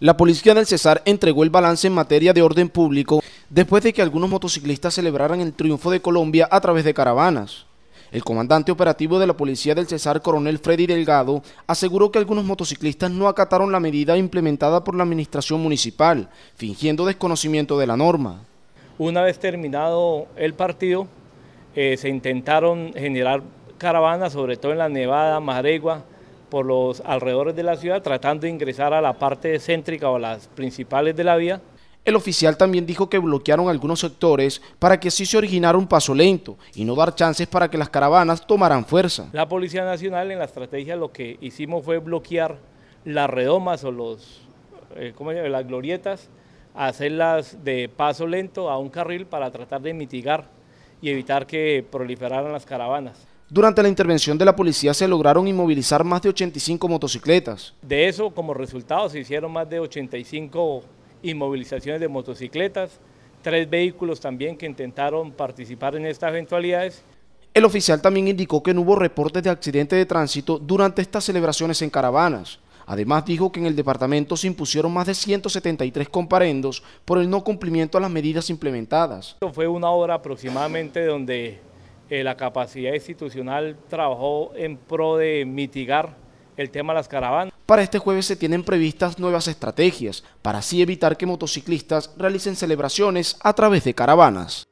La policía del Cesar entregó el balance en materia de orden público después de que algunos motociclistas celebraran el triunfo de Colombia a través de caravanas. El comandante operativo de la policía del Cesar, coronel Freddy Delgado, aseguró que algunos motociclistas no acataron la medida implementada por la administración municipal, fingiendo desconocimiento de la norma. Una vez terminado el partido, eh, se intentaron generar caravanas, sobre todo en la Nevada, Maregua, por los alrededores de la ciudad, tratando de ingresar a la parte céntrica o a las principales de la vía. El oficial también dijo que bloquearon algunos sectores para que así se originara un paso lento y no dar chances para que las caravanas tomaran fuerza. La Policía Nacional en la estrategia lo que hicimos fue bloquear las redomas o los, eh, las glorietas, hacerlas de paso lento a un carril para tratar de mitigar y evitar que proliferaran las caravanas. Durante la intervención de la policía se lograron inmovilizar más de 85 motocicletas. De eso, como resultado, se hicieron más de 85 inmovilizaciones de motocicletas, tres vehículos también que intentaron participar en estas eventualidades. El oficial también indicó que no hubo reportes de accidentes de tránsito durante estas celebraciones en caravanas. Además dijo que en el departamento se impusieron más de 173 comparendos por el no cumplimiento a las medidas implementadas. Fue una hora aproximadamente donde eh, la capacidad institucional trabajó en pro de mitigar el tema de las caravanas. Para este jueves se tienen previstas nuevas estrategias para así evitar que motociclistas realicen celebraciones a través de caravanas.